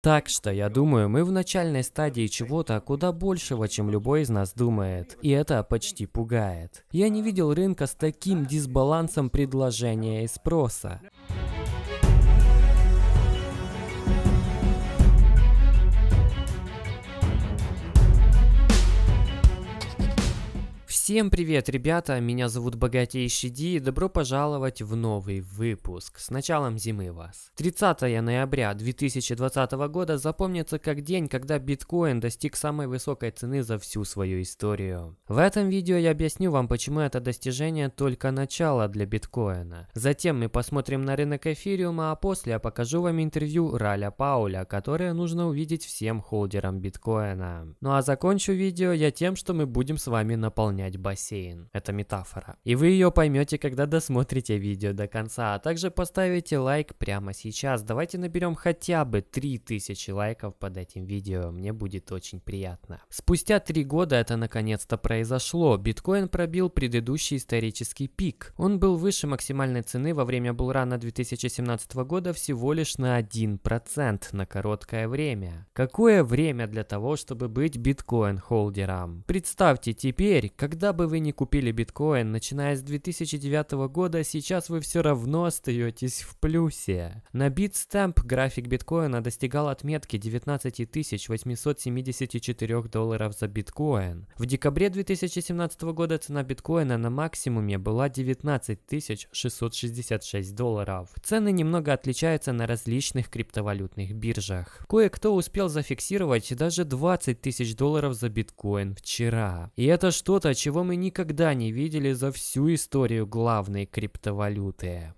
Так что, я думаю, мы в начальной стадии чего-то куда большего, чем любой из нас думает. И это почти пугает. Я не видел рынка с таким дисбалансом предложения и спроса. Всем привет, ребята! Меня зовут Богатейший Ди и добро пожаловать в новый выпуск. С началом зимы вас! 30 ноября 2020 года запомнится как день, когда биткоин достиг самой высокой цены за всю свою историю. В этом видео я объясню вам, почему это достижение только начало для биткоина. Затем мы посмотрим на рынок эфириума, а после я покажу вам интервью Раля Пауля, которое нужно увидеть всем холдерам биткоина. Ну а закончу видео я тем, что мы будем с вами наполнять бассейн. Это метафора. И вы ее поймете, когда досмотрите видео до конца. А также поставите лайк прямо сейчас. Давайте наберем хотя бы 3000 лайков под этим видео. Мне будет очень приятно. Спустя 3 года это наконец-то произошло. Биткоин пробил предыдущий исторический пик. Он был выше максимальной цены во время булрана 2017 года всего лишь на 1% на короткое время. Какое время для того, чтобы быть биткоин-холдером? Представьте теперь, когда Куда бы вы ни купили биткоин, начиная с 2009 года, сейчас вы все равно остаетесь в плюсе. На Bitstamp график биткоина достигал отметки 19 874 долларов за биткоин. В декабре 2017 года цена биткоина на максимуме была 19 666 долларов. Цены немного отличаются на различных криптовалютных биржах. Кое-кто успел зафиксировать даже 20 тысяч долларов за биткоин вчера. И это что-то, чего которого мы никогда не видели за всю историю главной криптовалюты.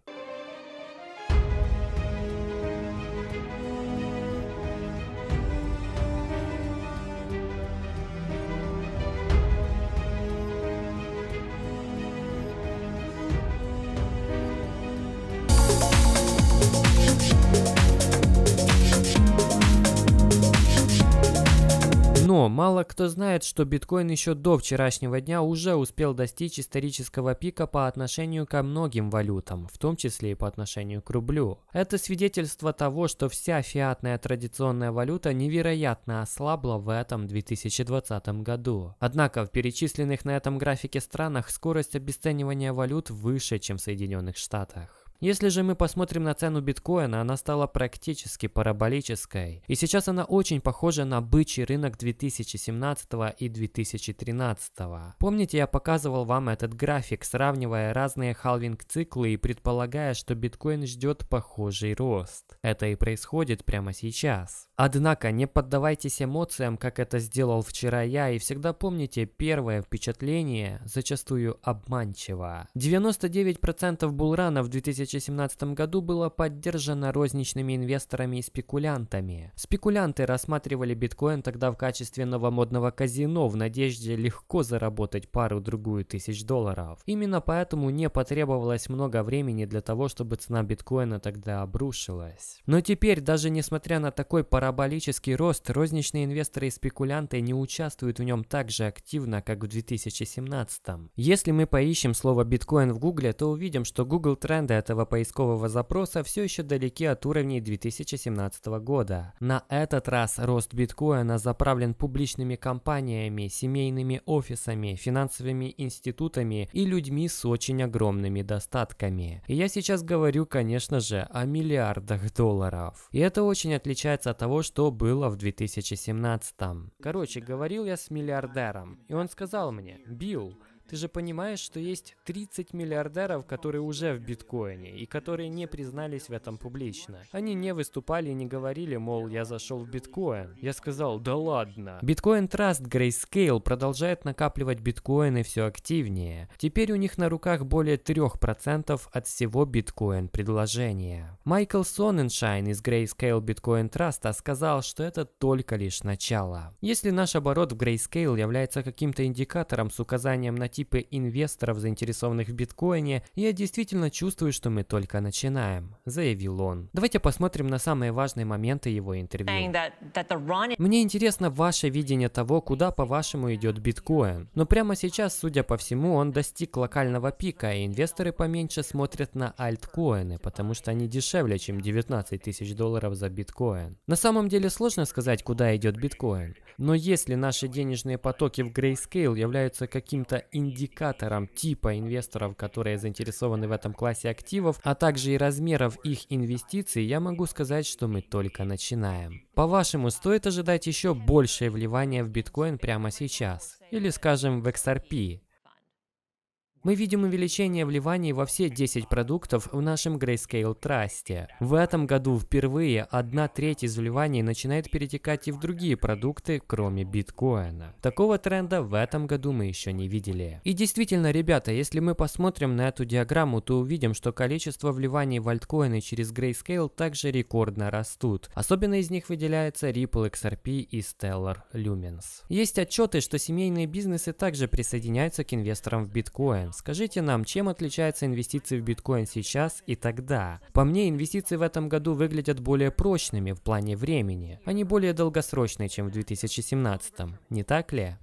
Мало кто знает, что биткоин еще до вчерашнего дня уже успел достичь исторического пика по отношению ко многим валютам, в том числе и по отношению к рублю. Это свидетельство того, что вся фиатная традиционная валюта невероятно ослабла в этом 2020 году. Однако в перечисленных на этом графике странах скорость обесценивания валют выше, чем в Соединенных Штатах. Если же мы посмотрим на цену биткоина, она стала практически параболической. И сейчас она очень похожа на бычий рынок 2017 и 2013. Помните, я показывал вам этот график, сравнивая разные халвинг-циклы и предполагая, что биткоин ждет похожий рост. Это и происходит прямо сейчас. Однако не поддавайтесь эмоциям, как это сделал вчера я, и всегда помните, первое впечатление зачастую обманчиво. 99% булрана в 2017 году было поддержано розничными инвесторами и спекулянтами. Спекулянты рассматривали биткоин тогда в качестве новомодного казино в надежде легко заработать пару-другую тысяч долларов. Именно поэтому не потребовалось много времени для того, чтобы цена биткоина тогда обрушилась. Но теперь, даже несмотря на такой параболь, параболический рост, розничные инвесторы и спекулянты не участвуют в нем так же активно, как в 2017. Если мы поищем слово «биткоин» в Гугле, то увидим, что Google тренды этого поискового запроса все еще далеки от уровней 2017 года. На этот раз рост биткоина заправлен публичными компаниями, семейными офисами, финансовыми институтами и людьми с очень огромными достатками. И я сейчас говорю, конечно же, о миллиардах долларов. И это очень отличается от того, что было в 2017. Короче, говорил я с миллиардером, и он сказал мне, Билл, ты же понимаешь, что есть 30 миллиардеров, которые уже в биткоине и которые не признались в этом публично. Они не выступали и не говорили, мол, я зашел в биткоин. Я сказал, да ладно. Биткоин Траст Grayscale продолжает накапливать биткоины все активнее. Теперь у них на руках более 3% от всего биткоин предложения. Майкл Соненшайн из Grayscale Bitcoin Trust сказал, что это только лишь начало. Если наш оборот в Grayscale является каким-то индикатором с указанием на тип типы инвесторов, заинтересованных в биткоине, я действительно чувствую, что мы только начинаем», — заявил он. Давайте посмотрим на самые важные моменты его интервью. Мне интересно ваше видение того, куда, по-вашему, идет биткоин. Но прямо сейчас, судя по всему, он достиг локального пика, и инвесторы поменьше смотрят на альткоины, потому что они дешевле, чем 19 тысяч долларов за биткоин. На самом деле сложно сказать, куда идет биткоин. Но если наши денежные потоки в Grayscale являются каким-то индикатором типа инвесторов, которые заинтересованы в этом классе активов, а также и размеров их инвестиций, я могу сказать, что мы только начинаем. По-вашему, стоит ожидать еще большее вливание в биткоин прямо сейчас? Или, скажем, в XRP? Мы видим увеличение вливаний во все 10 продуктов в нашем Grayscale трасте. В этом году впервые одна треть из вливаний начинает перетекать и в другие продукты, кроме биткоина. Такого тренда в этом году мы еще не видели. И действительно, ребята, если мы посмотрим на эту диаграмму, то увидим, что количество вливаний в альткоины через Grayscale также рекордно растут. Особенно из них выделяется Ripple XRP и Stellar Lumens. Есть отчеты, что семейные бизнесы также присоединяются к инвесторам в биткоин. Скажите нам, чем отличаются инвестиции в биткоин сейчас и тогда? По мне, инвестиции в этом году выглядят более прочными в плане времени. Они более долгосрочные, чем в 2017, не так ли?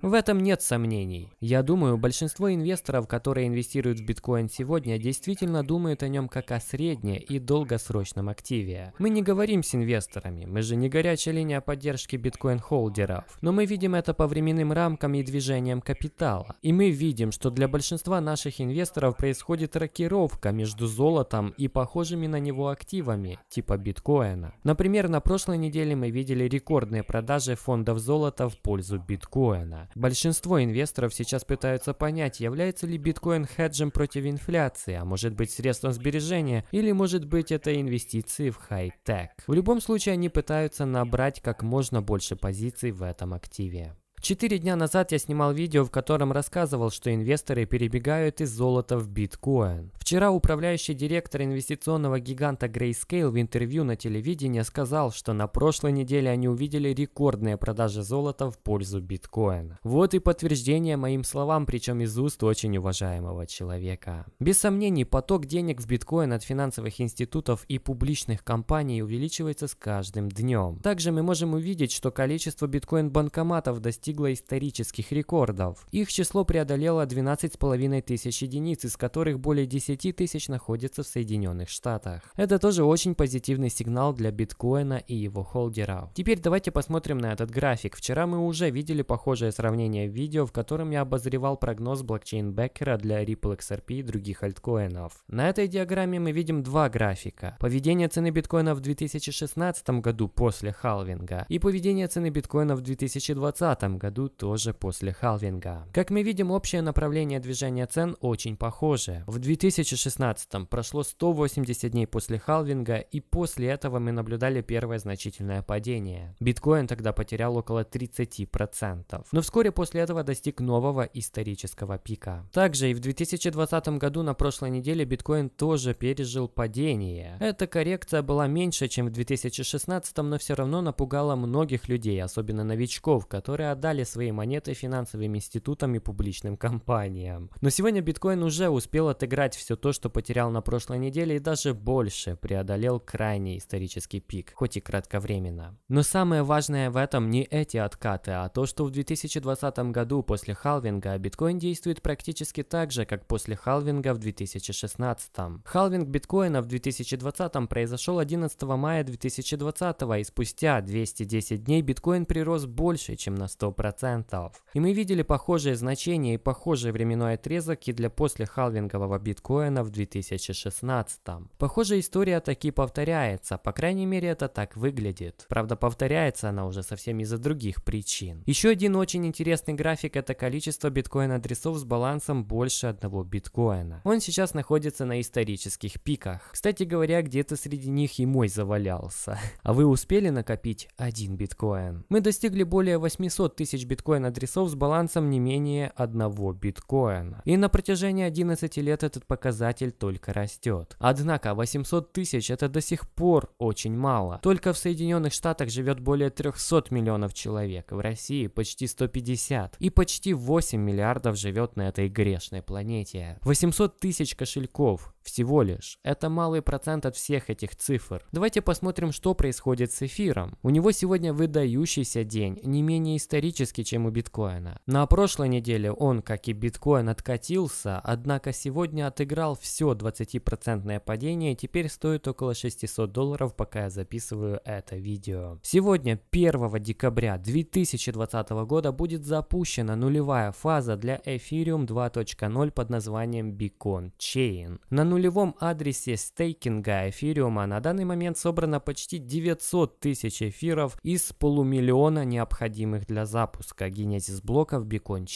В этом нет сомнений. Я думаю, большинство инвесторов, которые инвестируют в биткоин сегодня, действительно думают о нем как о средне- и долгосрочном активе. Мы не говорим с инвесторами, мы же не горячая линия поддержки биткоин-холдеров, но мы видим это по временным рамкам и движениям капитала. И мы видим, что для большинства наших инвесторов происходит рокировка между золотом и похожими на него активами, типа биткоина. Например, на прошлой неделе мы видели рекордные продажи фондов золота в пользу биткоина. Большинство инвесторов сейчас пытаются понять, является ли биткоин хеджем против инфляции, а может быть средством сбережения, или может быть это инвестиции в хай-тек. В любом случае они пытаются набрать как можно больше позиций в этом активе. Четыре дня назад я снимал видео, в котором рассказывал, что инвесторы перебегают из золота в биткоин. Вчера управляющий директор инвестиционного гиганта Grayscale в интервью на телевидении сказал, что на прошлой неделе они увидели рекордные продажи золота в пользу биткоина. Вот и подтверждение моим словам, причем из уст очень уважаемого человека. Без сомнений, поток денег в биткоин от финансовых институтов и публичных компаний увеличивается с каждым днем. Также мы можем увидеть, что количество биткоин-банкоматов достигло достигло исторических рекордов. Их число преодолело 12,5 тысяч единиц, из которых более 10 тысяч находятся в Соединенных Штатах. Это тоже очень позитивный сигнал для биткоина и его холдеров. Теперь давайте посмотрим на этот график. Вчера мы уже видели похожее сравнение в видео, в котором я обозревал прогноз блокчейн-бекера для Ripple XRP и других альткоинов. На этой диаграмме мы видим два графика. Поведение цены биткоина в 2016 году после халвинга и поведение цены биткоина в 2020 году тоже после халвинга. Как мы видим, общее направление движения цен очень похоже. В 2016 прошло 180 дней после халвинга, и после этого мы наблюдали первое значительное падение. Биткоин тогда потерял около 30%, но вскоре после этого достиг нового исторического пика. Также и в 2020 году на прошлой неделе биткоин тоже пережил падение. Эта коррекция была меньше, чем в 2016, но все равно напугала многих людей, особенно новичков, которые отдали продали свои монеты финансовым институтам и публичным компаниям. Но сегодня биткоин уже успел отыграть все то, что потерял на прошлой неделе и даже больше преодолел крайний исторический пик, хоть и кратковременно. Но самое важное в этом не эти откаты, а то, что в 2020 году после халвинга биткоин действует практически так же, как после халвинга в 2016. Халвинг биткоина в 2020 произошел 11 мая 2020 и спустя 210 дней биткоин прирос больше, чем на 100%. 100%. И мы видели похожие значения и похожий временной отрезок и для послехалвингового биткоина в 2016. Похожая история таки повторяется, по крайней мере это так выглядит. Правда, повторяется она уже совсем из-за других причин. Еще один очень интересный график – это количество биткоин-адресов с балансом больше одного биткоина. Он сейчас находится на исторических пиках. Кстати говоря, где-то среди них и мой завалялся. А вы успели накопить один биткоин? Мы достигли более 800 тысяч тысяч биткоин-адресов с балансом не менее одного биткоина. И на протяжении 11 лет этот показатель только растет. Однако 800 тысяч это до сих пор очень мало. Только в Соединенных Штатах живет более 300 миллионов человек, в России почти 150. И почти 8 миллиардов живет на этой грешной планете. 800 тысяч кошельков всего лишь. Это малый процент от всех этих цифр. Давайте посмотрим, что происходит с эфиром. У него сегодня выдающийся день, не менее исторический практически, чем у биткоина. На прошлой неделе он, как и биткоин, откатился, однако сегодня отыграл все 20% падение и теперь стоит около 600 долларов, пока я записываю это видео. Сегодня, 1 декабря 2020 года, будет запущена нулевая фаза для Ethereum 2.0 под названием Beacon Chain. На нулевом адресе стейкинга эфириума на данный момент собрано почти 900 тысяч эфиров из полумиллиона необходимых для запуска запуска генезис блоков бекон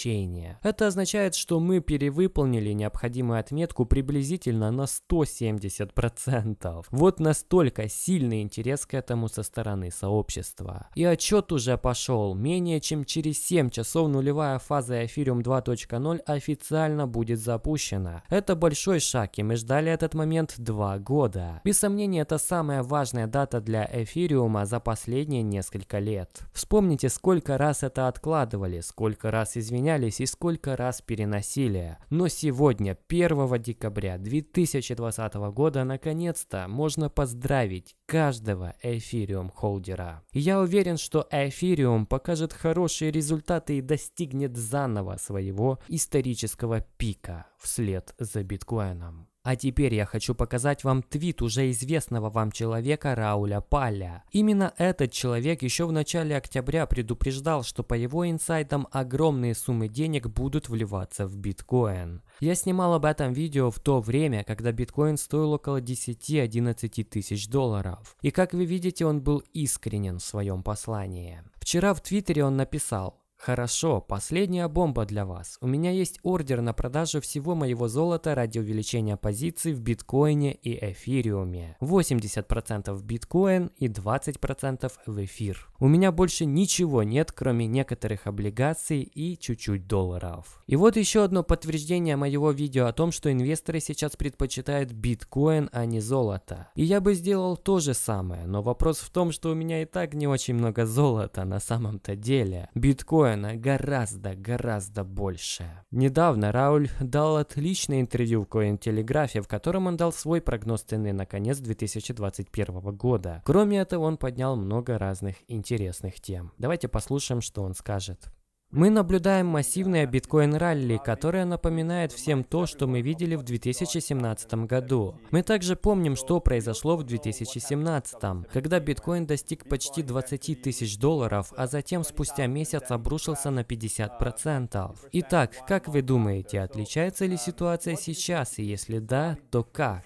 Это означает, что мы перевыполнили необходимую отметку приблизительно на 170%. Вот настолько сильный интерес к этому со стороны сообщества. И отчет уже пошел. Менее чем через 7 часов нулевая фаза Ethereum 2.0 официально будет запущена. Это большой шаг, и мы ждали этот момент 2 года. Без сомнения, это самая важная дата для эфириума за последние несколько лет. Вспомните, сколько раз это откладывали, сколько раз извинялись и сколько раз переносили. Но сегодня, 1 декабря 2020 года, наконец-то можно поздравить каждого эфириум холдера. Я уверен, что эфириум покажет хорошие результаты и достигнет заново своего исторического пика вслед за биткоином. А теперь я хочу показать вам твит уже известного вам человека Рауля Палля. Именно этот человек еще в начале октября предупреждал, что по его инсайтам огромные суммы денег будут вливаться в биткоин. Я снимал об этом видео в то время, когда биткоин стоил около 10-11 тысяч долларов. И как вы видите, он был искренен в своем послании. Вчера в Твиттере он написал Хорошо, последняя бомба для вас. У меня есть ордер на продажу всего моего золота ради увеличения позиций в биткоине и эфириуме. 80% в биткоин и 20% в эфир. У меня больше ничего нет, кроме некоторых облигаций и чуть-чуть долларов. И вот еще одно подтверждение моего видео о том, что инвесторы сейчас предпочитают биткоин, а не золото. И я бы сделал то же самое, но вопрос в том, что у меня и так не очень много золота на самом-то деле. Биткоин устроено гораздо, гораздо больше. Недавно Рауль дал отличное интервью в Cointelegraph, в котором он дал свой прогноз цены на конец 2021 года. Кроме этого, он поднял много разных интересных тем. Давайте послушаем, что он скажет. Мы наблюдаем массивное биткоин-ралли, которое напоминает всем то, что мы видели в 2017 году. Мы также помним, что произошло в 2017, когда биткоин достиг почти 20 тысяч долларов, а затем спустя месяц обрушился на 50%. Итак, как вы думаете, отличается ли ситуация сейчас, и если да, то как?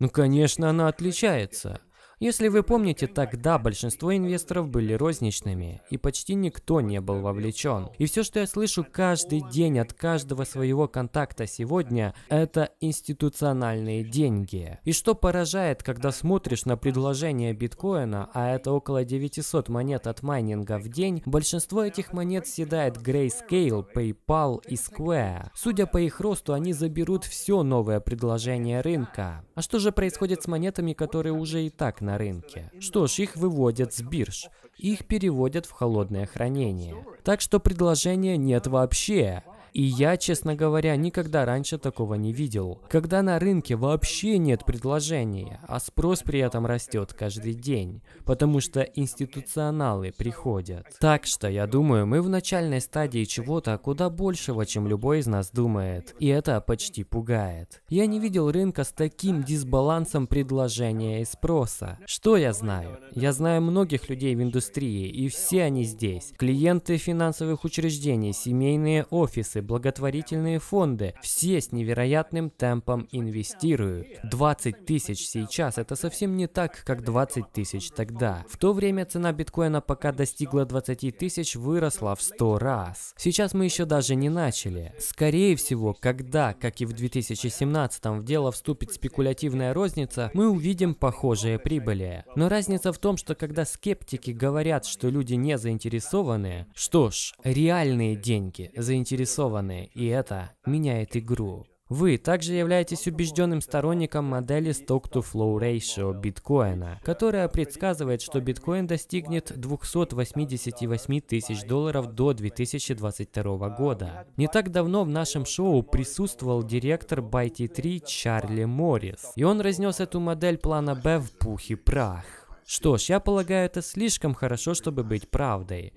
Ну, конечно, она отличается. Если вы помните, тогда большинство инвесторов были розничными, и почти никто не был вовлечен. И все, что я слышу каждый день от каждого своего контакта сегодня, это институциональные деньги. И что поражает, когда смотришь на предложение биткоина, а это около 900 монет от майнинга в день, большинство этих монет съедает Grayscale, PayPal и Square. Судя по их росту, они заберут все новое предложение рынка. А что же происходит с монетами, которые уже и так на на рынке. Что ж, их выводят с бирж, их переводят в холодное хранение. Так что предложения нет вообще. И я, честно говоря, никогда раньше такого не видел. Когда на рынке вообще нет предложения, а спрос при этом растет каждый день, потому что институционалы приходят. Так что, я думаю, мы в начальной стадии чего-то куда большего, чем любой из нас думает. И это почти пугает. Я не видел рынка с таким дисбалансом предложения и спроса. Что я знаю? Я знаю многих людей в индустрии, и все они здесь. Клиенты финансовых учреждений, семейные офисы, благотворительные фонды. Все с невероятным темпом инвестируют. 20 тысяч сейчас – это совсем не так, как 20 тысяч тогда. В то время цена биткоина пока достигла 20 тысяч, выросла в 100 раз. Сейчас мы еще даже не начали. Скорее всего, когда, как и в 2017 в дело вступит спекулятивная розница, мы увидим похожие прибыли. Но разница в том, что когда скептики говорят, что люди не заинтересованы, что ж, реальные деньги заинтересованы сформированы, и это меняет игру. Вы также являетесь убежденным сторонником модели Stock-to-Flow Ratio биткоина, которая предсказывает, что биткоин достигнет 288 тысяч долларов до 2022 года. Не так давно в нашем шоу присутствовал директор Байти 3 Чарли Моррис, и он разнес эту модель плана Б в пух и прах. Что ж, я полагаю, это слишком хорошо, чтобы быть правдой.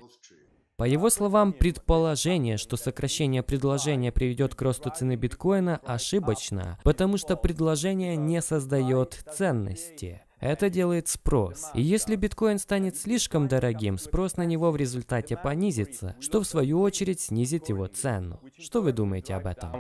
По его словам, предположение, что сокращение предложения приведет к росту цены биткоина, ошибочно, потому что предложение не создает ценности. Это делает спрос. И если биткоин станет слишком дорогим, спрос на него в результате понизится, что в свою очередь снизит его цену. Что вы думаете об этом?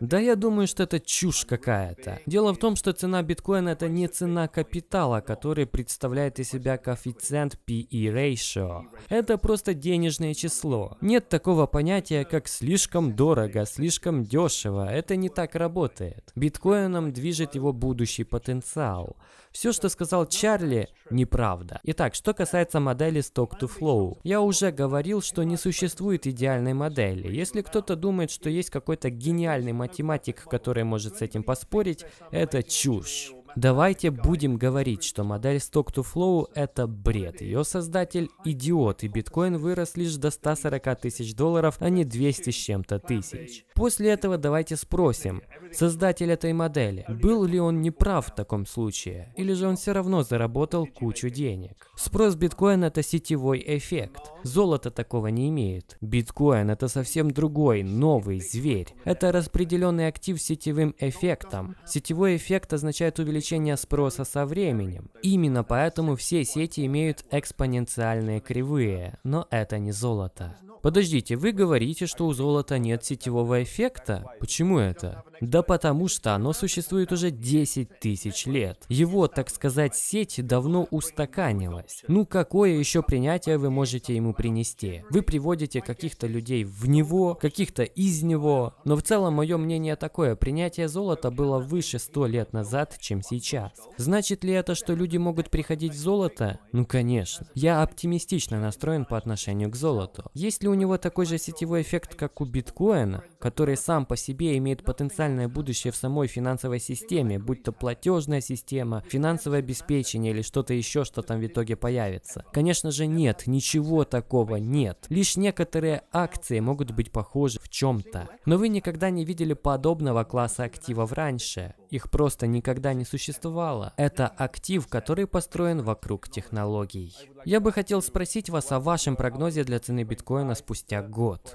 Да я думаю, что это чушь какая-то. Дело в том, что цена биткоина это не цена капитала, который представляет из себя коэффициент PE ratio. Это просто денежное число. Нет такого понятия, как слишком дорого, слишком дешево. Это не так работает. Биткоином движет его будущий потенциал. Все, что сказал Чарли, неправда. Итак, что касается модели Stock to Flow. Я уже говорил, что не существует идеальной модели. Если кто-то думает, что есть какой-то гениальный гениальный математик, который может с этим поспорить, это чушь. Давайте будем говорить, что модель Stock to Flow – это бред. Ее создатель – идиот, и биткоин вырос лишь до 140 тысяч долларов, а не 200 с чем-то тысяч. После этого давайте спросим, создатель этой модели. Был ли он неправ в таком случае? Или же он все равно заработал кучу денег? Спрос биткоина это сетевой эффект. Золото такого не имеет. Биткоин это совсем другой, новый зверь. Это распределенный актив с сетевым эффектом. Сетевой эффект означает увеличение спроса со временем. Именно поэтому все сети имеют экспоненциальные кривые, но это не золото. Подождите, вы говорите, что у золота нет сетевого эффекта? Почему это? Да, да потому что оно существует уже 10 тысяч лет. Его, так сказать, сеть давно устаканилась. Ну какое еще принятие вы можете ему принести? Вы приводите каких-то людей в него, каких-то из него. Но в целом мое мнение такое, принятие золота было выше 100 лет назад, чем сейчас. Значит ли это, что люди могут приходить в золото? Ну конечно. Я оптимистично настроен по отношению к золоту. Есть ли у него такой же сетевой эффект, как у биткоина, который сам по себе имеет потенциальное огромное будущее в самой финансовой системе, будь то платежная система, финансовое обеспечение или что-то еще, что там в итоге появится. Конечно же нет, ничего такого нет. Лишь некоторые акции могут быть похожи в чем-то. Но вы никогда не видели подобного класса активов раньше. Их просто никогда не существовало. Это актив, который построен вокруг технологий. Я бы хотел спросить вас о вашем прогнозе для цены биткоина спустя год.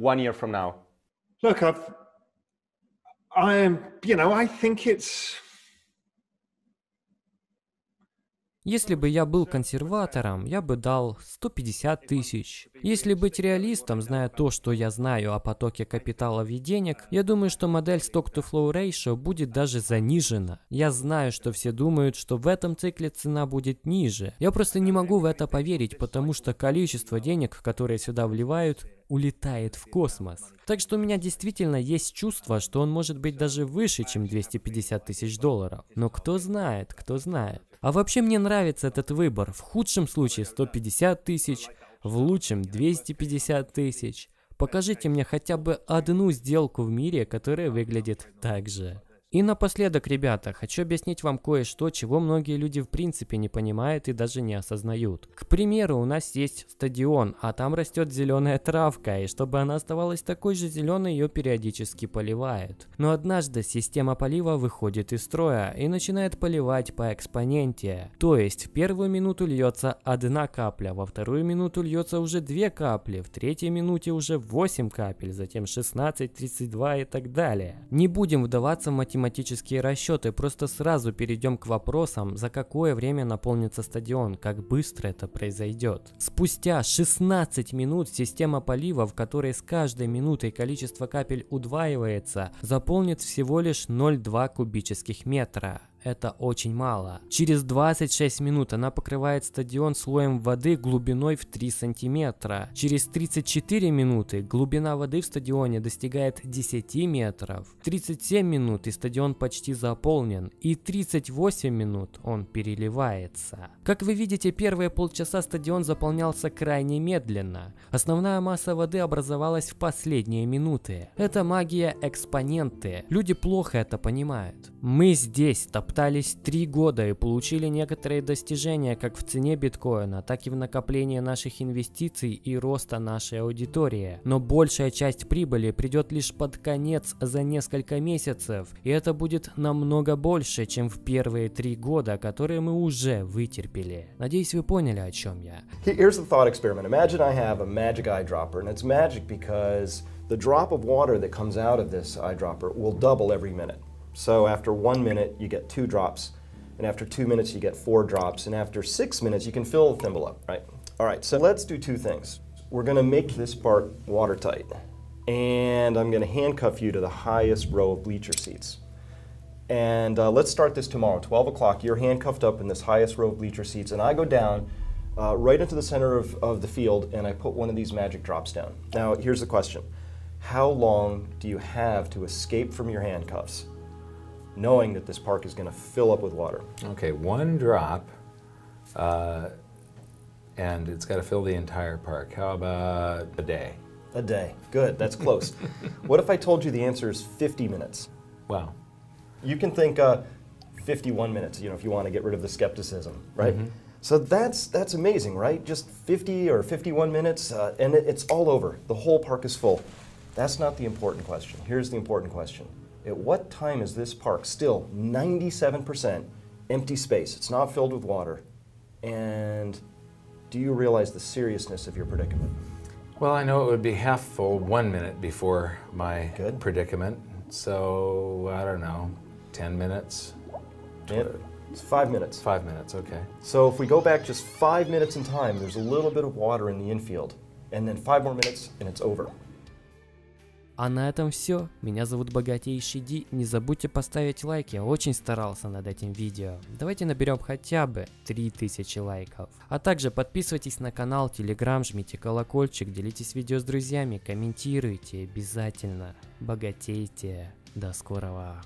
One year from now. Look, I've I'm, you know, I think it's... Если бы я был консерватором, я бы дал 150 тысяч. Если быть реалистом, зная то, что я знаю о потоке капитала и денег, я думаю, что модель Stock-to-Flow Ratio будет даже занижена. Я знаю, что все думают, что в этом цикле цена будет ниже. Я просто не могу в это поверить, потому что количество денег, которые сюда вливают, улетает в космос. Так что у меня действительно есть чувство, что он может быть даже выше, чем 250 тысяч долларов. Но кто знает, кто знает. А вообще мне нравится этот выбор. В худшем случае 150 тысяч, в лучшем 250 тысяч. Покажите мне хотя бы одну сделку в мире, которая выглядит так же. И напоследок, ребята, хочу объяснить вам кое-что, чего многие люди в принципе не понимают и даже не осознают. К примеру, у нас есть стадион, а там растет зеленая травка, и чтобы она оставалась такой же зеленой, ее периодически поливают. Но однажды система полива выходит из строя и начинает поливать по экспоненте. То есть в первую минуту льется одна капля, во вторую минуту льется уже две капли, в третьей минуте уже 8 капель, затем 16, 32 и так далее. Не будем вдаваться в математику математические расчеты, просто сразу перейдем к вопросам, за какое время наполнится стадион, как быстро это произойдет. Спустя 16 минут система полива, в которой с каждой минутой количество капель удваивается, заполнит всего лишь 0,2 кубических метра это очень мало. Через 26 минут она покрывает стадион слоем воды глубиной в 3 сантиметра. Через 34 минуты глубина воды в стадионе достигает 10 метров. 37 минут и стадион почти заполнен. И 38 минут он переливается. Как вы видите, первые полчаса стадион заполнялся крайне медленно. Основная масса воды образовалась в последние минуты. Это магия экспоненты. Люди плохо это понимают. Мы здесь, топтались три года и получили некоторые достижения как в цене биткоина, так и в накоплении наших инвестиций и роста нашей аудитории. Но большая часть прибыли придет лишь под конец за несколько месяцев, и это будет намного больше, чем в первые три года, которые мы уже вытерпели. Надеюсь, вы поняли, о чем я. Here's the thought experiment. Imagine I have a magic eyedropper, and it's magic because the drop of water that comes out of this eyedropper will double every minute. So after one minute, you get two drops. And after two minutes, you get four drops. And after six minutes, you can fill the thimble up, right? All right, so let's do two things. We're gonna make this part watertight. And I'm gonna handcuff you to the highest row of bleacher seats. And uh, let's start this tomorrow, 12 o'clock. You're handcuffed up in this highest row of bleacher seats, and I go down uh, right into the center of, of the field, and I put one of these magic drops down. Now, here's the question. How long do you have to escape from your handcuffs? knowing that this park is going to fill up with water. Okay, one drop, uh, and it's got to fill the entire park. How about a day? A day. Good, that's close. what if I told you the answer is 50 minutes? Wow. You can think uh, 51 minutes, you know, if you want to get rid of the skepticism, right? Mm -hmm. So that's that's amazing, right? Just 50 or 51 minutes, uh, and it, it's all over. The whole park is full. That's not the important question. Here's the important question. At what time is this park still 97% empty space? It's not filled with water. And do you realize the seriousness of your predicament? Well, I know it would be half full one minute before my Good. predicament. So, I don't know, 10 minutes? it's five minutes. Five minutes, okay. So if we go back just five minutes in time, there's a little bit of water in the infield. And then five more minutes and it's over. А на этом все. Меня зовут Богатейший Ди. Не забудьте поставить лайк, я очень старался над этим видео. Давайте наберем хотя бы 3000 лайков. А также подписывайтесь на канал, телеграм, жмите колокольчик, делитесь видео с друзьями, комментируйте обязательно. Богатейте. До скорого.